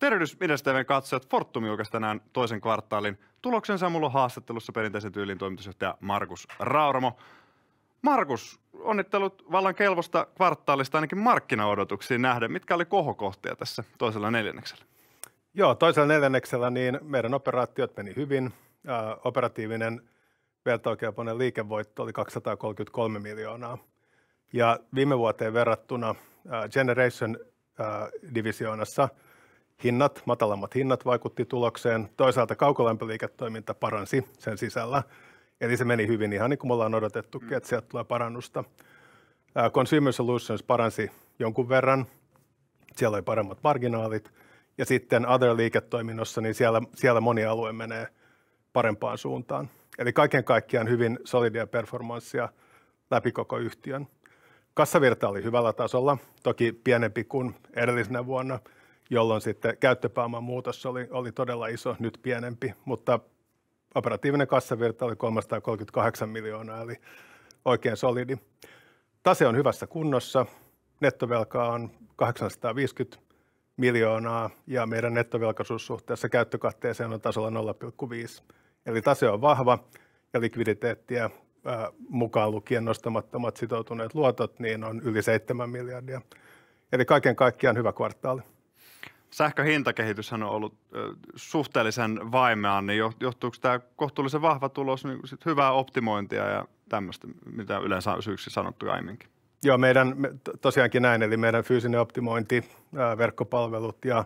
Tervehdys Idästäivän katsojat. Fortum julkaisi tänään toisen kvartaalin tuloksensa. Mulla on haastattelussa perinteisen tyylin toimitusjohtaja Markus Rauramo. Markus, onnittelut vallan kelvosta kvartaalista ainakin markkinaodotuksiin nähden. Mitkä oli kohokohtia tässä toisella neljänneksellä? Joo, toisella neljänneksellä niin meidän operaatiot meni hyvin. Ää, operatiivinen vertailukelpoinen liikevoitto oli 233 miljoonaa. Ja viime vuoteen verrattuna ää, Generation ää, divisioonassa – hinnat, matalammat hinnat vaikutti tulokseen. Toisaalta kaukolämpöliiketoiminta paransi sen sisällä. Eli se meni hyvin ihan niin kuin me ollaan odotettukin, mm. että sieltä tulee parannusta. Consumer Solutions paransi jonkun verran. Siellä oli paremmat marginaalit. Ja sitten Other-liiketoiminnossa, niin siellä, siellä moni alue menee parempaan suuntaan. Eli kaiken kaikkiaan hyvin solidia performanssia läpi koko yhtiön. Kassavirta oli hyvällä tasolla, toki pienempi kuin edellisenä vuonna – jolloin sitten käyttöpääoman muutos oli, oli todella iso, nyt pienempi, mutta operatiivinen kassavirta oli 338 miljoonaa, eli oikein solidi. Tase on hyvässä kunnossa, nettovelkaa on 850 miljoonaa ja meidän nettovelkaisuussuhteessa suhteessa käyttökatteeseen on tasolla 0,5. Eli tase on vahva ja likviditeettiä mukaan lukien nostamattomat sitoutuneet luotot niin on yli 7 miljardia. Eli kaiken kaikkiaan hyvä kvartaali sähkön on ollut suhteellisen vaimea, niin johtuuko tämä kohtuullisen vahva tulos niin sit hyvää optimointia ja tämmöistä, mitä yleensä on syyksi sanottu aiemminkin? Joo, meidän, tosiaankin näin, eli meidän fyysinen optimointi, verkkopalvelut ja,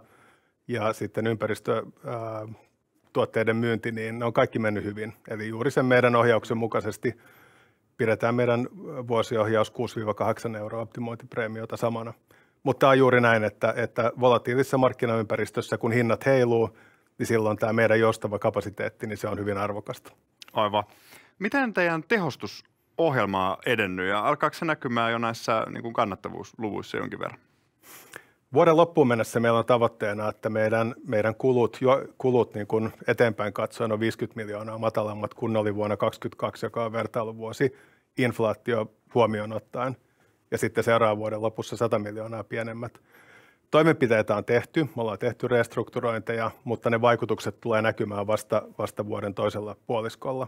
ja sitten ympäristötuotteiden myynti, niin ne on kaikki mennyt hyvin. Eli juuri sen meidän ohjauksen mukaisesti pidetään meidän vuosiohjaus 6-8 euroa optimointipreemiota samana. Mutta tämä on juuri näin, että, että volatiilisessa markkinaympäristössä, kun hinnat heiluu, niin silloin tämä meidän joustava kapasiteetti, niin se on hyvin arvokasta. Aivan. Miten teidän on edennyt ja alkaako se näkymään jo näissä niin kuin kannattavuusluvuissa jonkin verran? Vuoden loppuun mennessä meillä on tavoitteena, että meidän, meidän kulut, jo, kulut niin kuin eteenpäin katsoen on 50 miljoonaa matalammat kuin oli vuonna 2022, joka on vertailuvuosi inflaatio huomioon ottaen ja sitten seuraavan vuoden lopussa 100 miljoonaa pienemmät. Toimenpiteitä on tehty, me ollaan tehty restrukturointeja, mutta ne vaikutukset tulee näkymään vasta, vasta vuoden toisella puoliskolla.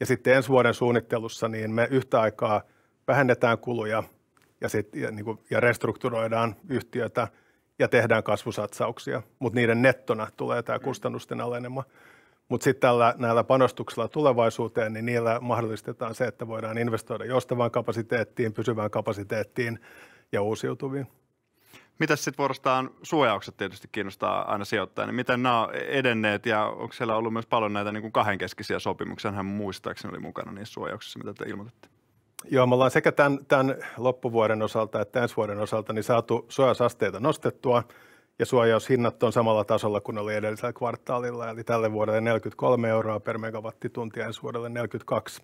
Ja sitten ensi vuoden suunnittelussa niin me yhtä aikaa vähennetään kuluja ja, sit, ja, niin kuin, ja restrukturoidaan yhtiötä ja tehdään kasvusatsauksia, mutta niiden nettona tulee tämä kustannusten alenema. Mutta sitten näillä panostuksilla tulevaisuuteen, niin niillä mahdollistetaan se, että voidaan investoida joustavaan kapasiteettiin, pysyvään kapasiteettiin ja uusiutuviin. Mitä sitten vuorostaan suojaukset tietysti kiinnostaa aina sijoittajia, niin miten nämä on edenneet ja onko siellä ollut myös paljon näitä niin kuin kahdenkeskisiä sopimuksia, hän muistaakseni oli mukana niissä suojauksissa, mitä te ilmoitatte? Joo, me ollaan sekä tämän, tämän loppuvuoden osalta että ensi vuoden osalta niin saatu suojausasteita nostettua – ja suojaushinnat on samalla tasolla kuin oli edellisellä kvartaalilla, eli tälle vuodelle 43 euroa per megawattitunti ja ensi vuodelle 42.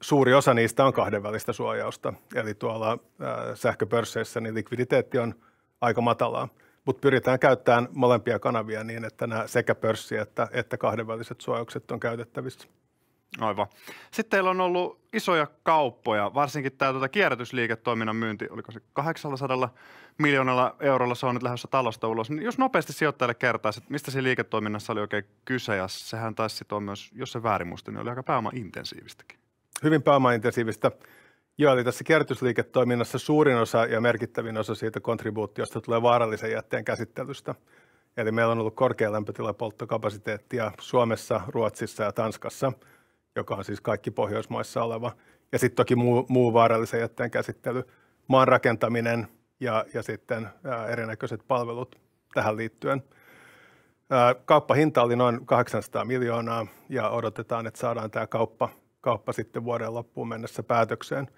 Suuri osa niistä on kahdenvälistä suojausta, eli tuolla äh, sähköpörsseissä niin likviditeetti on aika matalaa, mutta pyritään käyttämään molempia kanavia niin, että nämä sekä pörssi että, että kahdenväliset suojaukset on käytettävissä. Aivan. Sitten teillä on ollut isoja kauppoja, varsinkin tämä tuota kierrätysliiketoiminnan myynti, oliko se 800 miljoonalla eurolla, se on nyt lähdössä talosta ulos. Niin jos nopeasti sijoittajalle kertaa, että mistä se liiketoiminnassa oli oikein kyse, ja sehän taisi sitoa myös, jos se väärin muista, niin oli aika pääomaintensiivistäkin. Hyvin pääomaintensiivistä. Joo, eli tässä kierrätysliiketoiminnassa suurin osa ja merkittävin osa siitä kontribuutiosta tulee vaarallisen jätteen käsittelystä. Eli meillä on ollut korkea lämpötilapolttokapasiteettia Suomessa, Ruotsissa ja Tanskassa – joka on siis kaikki Pohjoismaissa oleva. Ja sitten toki muu, muu vaarallisen jätteen käsittely, maan rakentaminen ja, ja sitten ää, erinäköiset palvelut tähän liittyen. Ää, kauppahinta oli noin 800 miljoonaa ja odotetaan, että saadaan tämä kauppa, kauppa sitten vuoden loppuun mennessä päätökseen.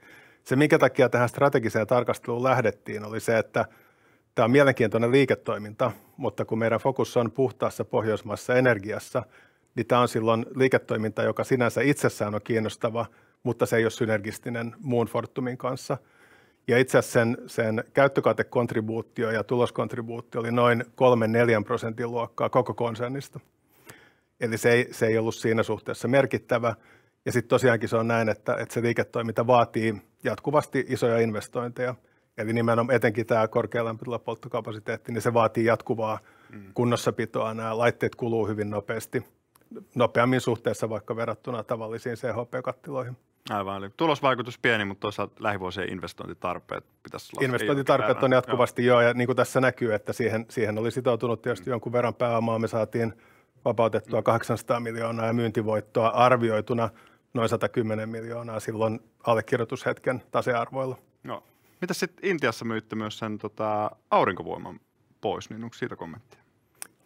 Se, minkä takia tähän strategiseen tarkasteluun lähdettiin, oli se, että tämä on mielenkiintoinen liiketoiminta, mutta kun meidän fokus on puhtaassa pohjoismaassa energiassa – niin tämä on silloin liiketoiminta, joka sinänsä itsessään on kiinnostava, mutta se ei ole synergistinen muun Fortumin kanssa. Ja itse asiassa sen, sen käyttökatekontribuutio ja tuloskontribuutio oli noin 3-4 prosentin luokkaa koko konsernista. Eli se ei, se ei ollut siinä suhteessa merkittävä. Ja sitten tosiaankin se on näin, että, että se liiketoiminta vaatii jatkuvasti isoja investointeja. Eli nimenomaan etenkin tämä korkea lämpötilapolttokapasiteetti, niin se vaatii jatkuvaa mm. kunnossapitoa. Nämä laitteet kuluu hyvin nopeasti nopeammin suhteessa vaikka verrattuna tavallisiin CHP-kattiloihin. Aivan, eli tulosvaikutus pieni, mutta toisaalta lähivuosien investointitarpeet pitäisi olla. Investointitarpeet on jatkuvasti joo. joo, ja niin kuin tässä näkyy, että siihen, siihen oli sitoutunut tietysti mm. jonkun verran pääomaa. Me saatiin vapautettua mm. 800 miljoonaa ja myyntivoittoa arvioituna noin 110 miljoonaa silloin allekirjoitushetken tasearvoilla. No. Mitä sitten Intiassa myytte myös sen tota, aurinkovoiman pois, niin onko siitä kommenttia?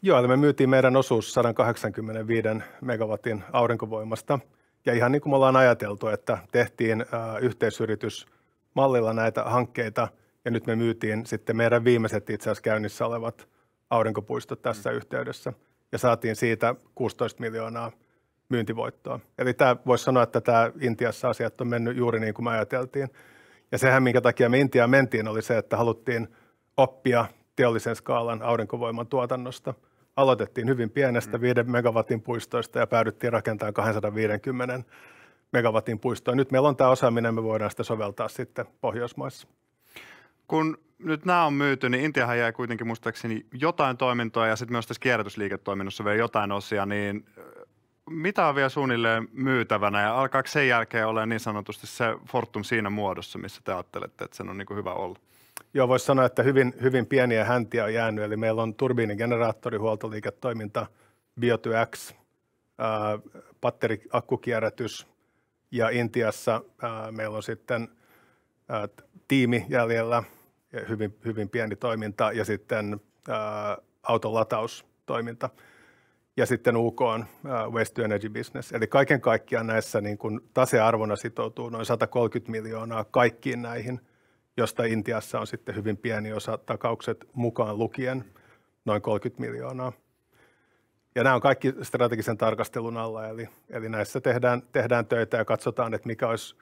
Joo, eli me myytiin meidän osuus 185 megawatin aurinkovoimasta. Ja ihan niin kuin me ollaan ajateltu, että tehtiin yhteisyritys mallilla näitä hankkeita ja nyt me myytiin sitten meidän viimeiset itse asiassa käynnissä olevat aurinkopuistot tässä mm. yhteydessä ja saatiin siitä 16 miljoonaa myyntivoittoa. Eli tämä voisi sanoa, että tämä Intiassa asiat on mennyt juuri niin kuin me ajateltiin. Ja sehän, minkä takia me Intiaan mentiin, oli se, että haluttiin oppia teollisen skaalan aurinkovoiman tuotannosta. Aloitettiin hyvin pienestä 5 mm. megawatin puistoista ja päädyttiin rakentamaan 250 megawatin puistoa. Nyt meillä on tämä osaaminen, me voidaan sitä soveltaa sitten Pohjoismaissa. Kun nyt nämä on myyty, niin Intiahan jäi kuitenkin muistaakseni jotain toimintoa ja sitten myös tässä kierrätysliiketoiminnassa vielä jotain osia, niin mitä on vielä suunnilleen myytävänä ja alkaako sen jälkeen olla niin sanotusti se Fortum siinä muodossa, missä te ajattelette, että sen on niin kuin hyvä olla? Joo, voisi sanoa, että hyvin, hyvin pieniä häntiä on jäänyt. Eli meillä on turbiinigeneraattorihuoltoliiketoiminta, Biotyx, patteriakkukierrätys ja Intiassa ää, meillä on sitten ää, tiimi jäljellä, hyvin, hyvin pieni toiminta ja sitten ää, auton lataustoiminta ja sitten UK on Waste to Energy Business. Eli kaiken kaikkiaan näissä niin kun tasearvona sitoutuu noin 130 miljoonaa kaikkiin näihin – josta Intiassa on sitten hyvin pieni osa takaukset mukaan lukien, noin 30 miljoonaa. Ja nämä on kaikki strategisen tarkastelun alla, eli, eli näissä tehdään, tehdään töitä ja katsotaan, että mikä olisi,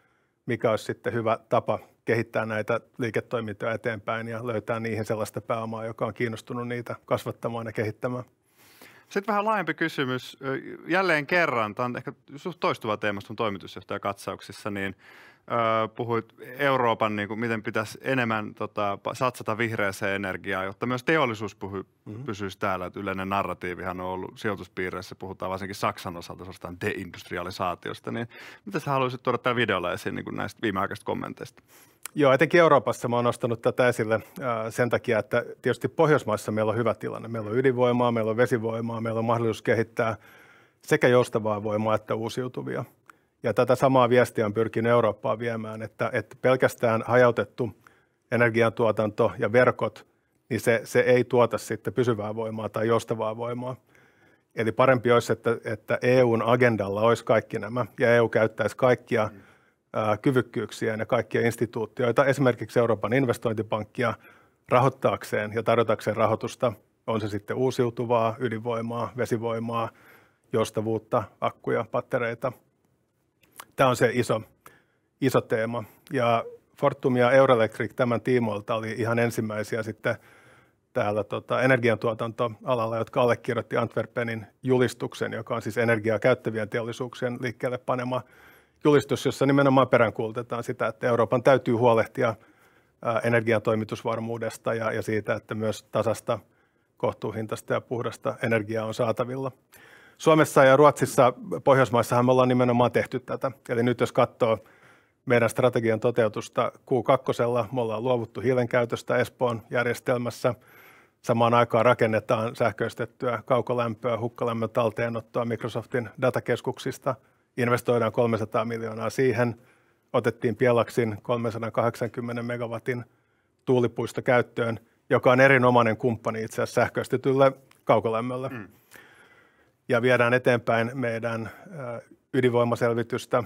mikä olisi sitten hyvä tapa kehittää näitä liiketoimintoja eteenpäin ja löytää niihin sellaista pääomaa, joka on kiinnostunut niitä kasvattamaan ja kehittämään. Sitten vähän laajempi kysymys. Jälleen kerran, tämä on ehkä toistuva teema sun toimitusjohtajakatsauksissa, niin puhuit Euroopan, niin kuin, miten pitäisi enemmän tota, satsata vihreäseen energiaan, jotta myös teollisuus puhy, mm-hmm. pysyisi täällä. Et yleinen narratiivihan on ollut sijoituspiireissä, puhutaan varsinkin Saksan osalta sellaistaan deindustrialisaatiosta. Niin, mitä sä haluaisit tuoda tällä videolla esiin niin kuin näistä viimeaikaisista kommenteista? Joo, etenkin Euroopassa mä oon nostanut tätä esille äh, sen takia, että tietysti Pohjoismaissa meillä on hyvä tilanne. Meillä on ydinvoimaa, meillä on vesivoimaa, meillä on mahdollisuus kehittää sekä joustavaa voimaa että uusiutuvia – ja tätä samaa viestiä on pyrkinyt Eurooppaan viemään, että, että pelkästään hajautettu energiantuotanto ja verkot, niin se, se ei tuota sitten pysyvää voimaa tai joustavaa voimaa. Eli parempi olisi, että, että EUn agendalla olisi kaikki nämä ja EU käyttäisi kaikkia mm. kyvykkyyksiä ja kaikkia instituutioita, esimerkiksi Euroopan investointipankkia, rahoittaakseen ja tarjotakseen rahoitusta, on se sitten uusiutuvaa, ydinvoimaa, vesivoimaa, joustavuutta, akkuja, pattereita – Tämä on se iso, iso teema. Ja Fortum ja Eurelectric tämän tiimoilta oli ihan ensimmäisiä sitten täällä tota, energiantuotantoalalla, jotka allekirjoitti Antwerpenin julistuksen, joka on siis energiaa käyttävien teollisuuksien liikkeelle panema julistus, jossa nimenomaan peräänkuultetaan sitä, että Euroopan täytyy huolehtia energian toimitusvarmuudesta ja, ja siitä, että myös tasasta kohtuuhintaista ja puhdasta energiaa on saatavilla. Suomessa ja Ruotsissa, Pohjoismaissahan me ollaan nimenomaan tehty tätä. Eli nyt jos katsoo meidän strategian toteutusta Q2, me ollaan luovuttu hiilen käytöstä Espoon järjestelmässä. Samaan aikaan rakennetaan sähköistettyä kaukolämpöä, hukkalämmön talteenottoa Microsoftin datakeskuksista. Investoidaan 300 miljoonaa siihen. Otettiin Pielaksin 380 megawatin tuulipuisto käyttöön, joka on erinomainen kumppani itse asiassa sähköistetylle kaukolämmölle. Mm ja viedään eteenpäin meidän äh, ydinvoimaselvitystä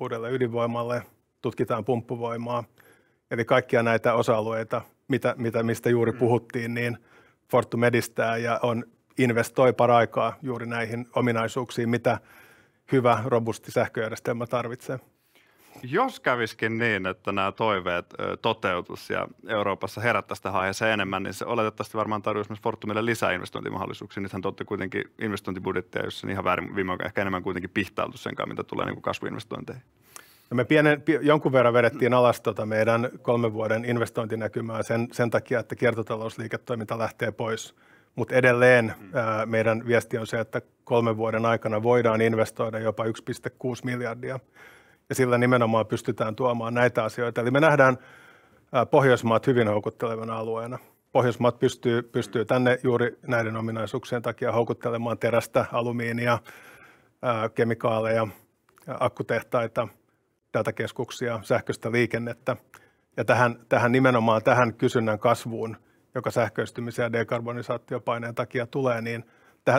uudelle ydinvoimalle, tutkitaan pumppuvoimaa. Eli kaikkia näitä osa-alueita, mitä, mitä, mistä juuri mm. puhuttiin, niin Fortum edistää ja on, investoi paraikaa juuri näihin ominaisuuksiin, mitä hyvä robusti sähköjärjestelmä tarvitsee jos käviskin niin, että nämä toiveet toteutus ja Euroopassa herättäisi tähän aiheeseen enemmän, niin se oletettavasti varmaan tarjoaisi myös Fortumille lisää investointimahdollisuuksia. Nythän te olette kuitenkin investointibudjettia, jossa ihan väärin viime aikoina ehkä enemmän kuitenkin pihtailtu sen kanssa, mitä tulee niin kasvuinvestointeihin. No me pienen, jonkun verran vedettiin alas tuota meidän kolmen vuoden investointinäkymää sen, sen takia, että kiertotalousliiketoiminta lähtee pois. Mutta edelleen mm. ää, meidän viesti on se, että kolmen vuoden aikana voidaan investoida jopa 1,6 miljardia ja sillä nimenomaan pystytään tuomaan näitä asioita. Eli me nähdään äh, Pohjoismaat hyvin houkuttelevana alueena. Pohjoismaat pystyy, pystyy tänne juuri näiden ominaisuuksien takia houkuttelemaan terästä, alumiinia, äh, kemikaaleja, äh, akkutehtaita, datakeskuksia, sähköistä liikennettä. Ja tähän, tähän nimenomaan tähän kysynnän kasvuun, joka sähköistymisen ja dekarbonisaatiopaineen takia tulee, niin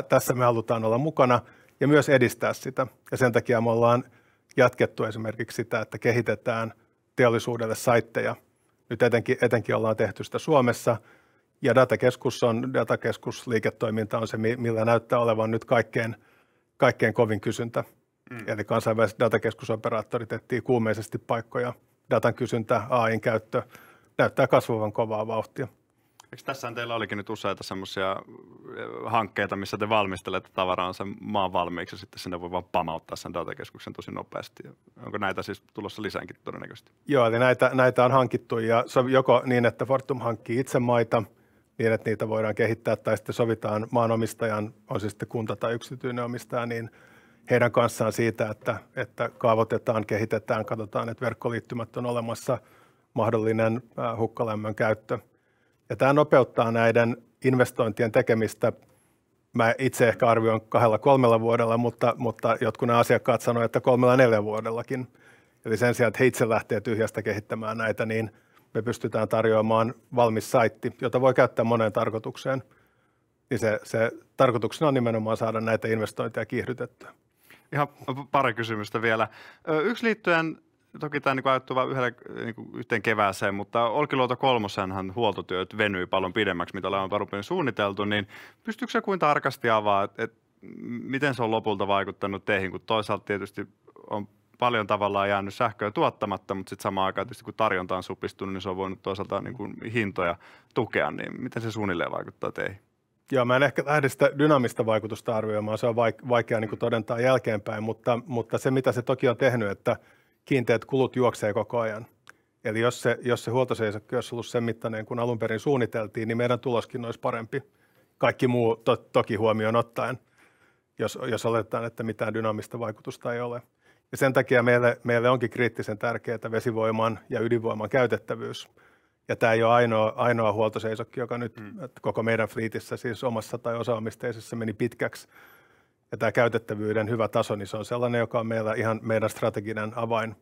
tässä me halutaan olla mukana ja myös edistää sitä. Ja sen takia me ollaan jatkettu esimerkiksi sitä, että kehitetään teollisuudelle saitteja. Nyt etenkin, etenkin ollaan tehty sitä Suomessa, ja datakeskus on, datakeskusliiketoiminta on se, millä näyttää olevan nyt kaikkein, kaikkein kovin kysyntä. Mm. Eli kansainväliset datakeskusoperaattorit etsivät kuumeisesti paikkoja. Datan kysyntä, AIn käyttö näyttää kasvavan kovaa vauhtia. Eikö tässähän teillä olikin nyt useita semmoisia eh, hankkeita, missä te valmistelette tavaraa sen maan valmiiksi ja sitten sinne voi vaan pamauttaa sen datakeskuksen tosi nopeasti. Onko näitä siis tulossa lisäänkin todennäköisesti? Joo, eli näitä, näitä on hankittu ja se joko niin, että Fortum hankkii itse maita niin, että niitä voidaan kehittää tai sitten sovitaan maanomistajan, on se sitten kunta tai yksityinen omistaja, niin heidän kanssaan siitä, että, että kaavoitetaan, kehitetään, katsotaan, että verkkoliittymät on olemassa, mahdollinen äh, hukkalämmön käyttö – ja tämä nopeuttaa näiden investointien tekemistä. Mä itse ehkä arvioin kahdella kolmella vuodella, mutta, mutta jotkut nämä asiakkaat sanoivat, että kolmella neljä vuodellakin. Eli sen sijaan, että he itse lähtee tyhjästä kehittämään näitä, niin me pystytään tarjoamaan valmis saitti, jota voi käyttää moneen tarkoitukseen. Niin se, se tarkoituksena on nimenomaan saada näitä investointeja kiihdytettyä. Ihan pari kysymystä vielä. Yksi liittyen Toki tämä niin ajattuu vain yhdellä, niin yhteen kevääseen, mutta Olkiluoto kolmosenhan huoltotyöt venyy paljon pidemmäksi, mitä ollaan tarpeen suunniteltu, niin pystyykö se kuin tarkasti avaa, että, et, miten se on lopulta vaikuttanut teihin, kun toisaalta tietysti on paljon tavallaan jäänyt sähköä tuottamatta, mutta sitten samaan aikaan tietysti kun tarjonta on supistunut, niin se on voinut toisaalta niin kuin hintoja tukea, niin miten se suunnilleen vaikuttaa teihin? Joo, mä en ehkä lähde sitä dynaamista vaikutusta arvioimaan, se on vaikea, vaikea niin kuin todentaa jälkeenpäin, mutta, mutta se mitä se toki on tehnyt, että – kiinteät kulut juoksee koko ajan. Eli jos se, jos se huoltoseisokki olisi ollut sen mittainen, kun alun perin suunniteltiin, niin meidän tuloskin olisi parempi. Kaikki muu to, toki huomioon ottaen, jos, jos oletetaan, että mitään dynaamista vaikutusta ei ole. Ja sen takia meille, meille onkin kriittisen tärkeää vesivoiman ja ydinvoiman käytettävyys. Ja tämä ei ole ainoa, ainoa huoltoseisokki, joka nyt mm. koko meidän fliitissä, siis omassa tai osaamisteisessä meni pitkäksi ja tämä käytettävyyden hyvä taso, niin se on sellainen, joka on meillä ihan meidän strateginen avain,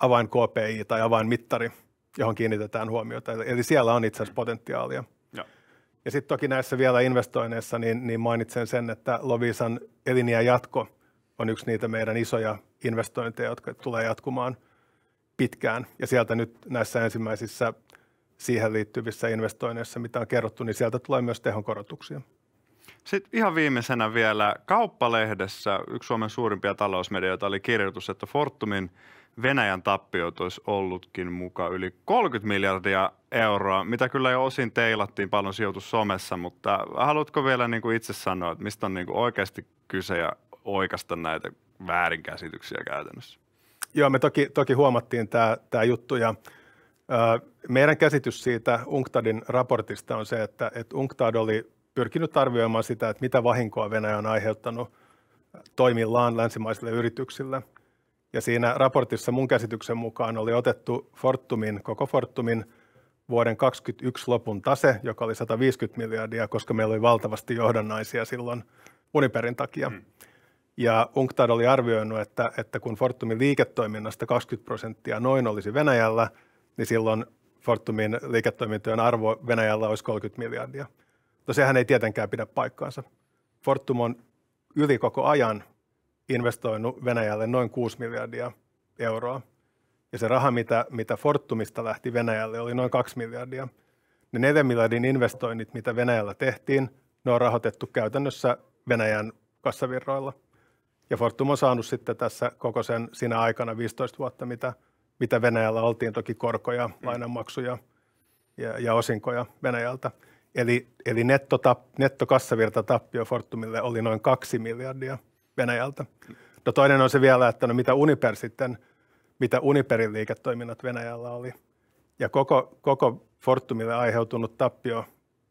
avain KPI tai avainmittari, johon kiinnitetään huomiota. Eli siellä on itse asiassa potentiaalia. Ja, ja sitten toki näissä vielä investoinneissa, niin, niin mainitsen sen, että Lovisan eliniä jatko on yksi niitä meidän isoja investointeja, jotka tulee jatkumaan pitkään. Ja sieltä nyt näissä ensimmäisissä siihen liittyvissä investoinneissa, mitä on kerrottu, niin sieltä tulee myös tehonkorotuksia. Sitten ihan viimeisenä vielä kauppalehdessä yksi Suomen suurimpia talousmedioita oli kirjoitus, että Fortumin Venäjän tappiot olisi ollutkin muka yli 30 miljardia euroa, mitä kyllä jo osin teilattiin paljon sijoitus somessa, mutta haluatko vielä niin kuin itse sanoa, että mistä on niin kuin oikeasti kyse ja oikasta näitä väärinkäsityksiä käytännössä? Joo, me toki, toki huomattiin tämä, tämä juttu ja meidän käsitys siitä UNCTADin raportista on se, että, että UNCTAD oli pyrkinyt arvioimaan sitä, että mitä vahinkoa Venäjä on aiheuttanut toimillaan länsimaisille yrityksille. Ja siinä raportissa mun käsityksen mukaan oli otettu Fortumin, koko Fortumin vuoden 2021 lopun tase, joka oli 150 miljardia, koska meillä oli valtavasti johdannaisia silloin Uniperin takia. Mm. Ja UNCTAD oli arvioinut, että, että kun Fortumin liiketoiminnasta 20 prosenttia noin olisi Venäjällä, niin silloin Fortumin liiketoimintojen arvo Venäjällä olisi 30 miljardia. No sehän ei tietenkään pidä paikkaansa. Fortum on yli koko ajan investoinut Venäjälle noin 6 miljardia euroa. Ja se raha, mitä, mitä Fortumista lähti Venäjälle, oli noin 2 miljardia. Ne 4 miljardin investoinnit, mitä Venäjällä tehtiin, ne on rahoitettu käytännössä Venäjän kassavirroilla. Ja Fortum on saanut sitten tässä koko sen sinä aikana 15 vuotta, mitä, mitä Venäjällä oltiin, toki korkoja, mm. lainanmaksuja ja, ja osinkoja Venäjältä. Eli, eli nettotap, nettokassavirtatappio Fortumille oli noin kaksi miljardia Venäjältä. No toinen on se vielä, että no mitä Uniper sitten, mitä Uniperin liiketoiminnat Venäjällä oli. Ja koko, koko Fortumille aiheutunut tappio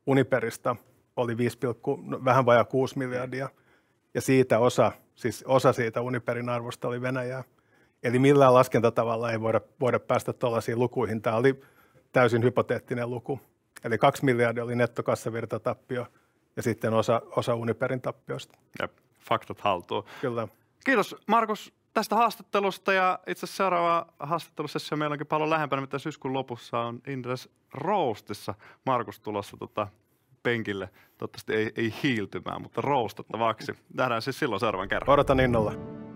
Uniperista oli 5, no, vähän vajaa 6 miljardia. Ja siitä osa, siis osa siitä Uniperin arvosta oli Venäjää. Eli millään laskentatavalla ei voida, voida päästä tuollaisiin lukuihin. Tämä oli täysin hypoteettinen luku. Eli kaksi miljardia oli nettokassavirtatappio ja sitten osa, osa Uniperin tappioista. Ja faktat haltuu. Kyllä. Kiitos Markus tästä haastattelusta ja itse asiassa seuraava haastattelusessa meillä onkin paljon lähempänä, mitä syyskuun lopussa on Indres Roostissa Markus tulossa tota, penkille. Toivottavasti ei, ei hiiltymään, mutta roustattavaksi. Nähdään siis silloin seuraavan kerran. Odotan innolla.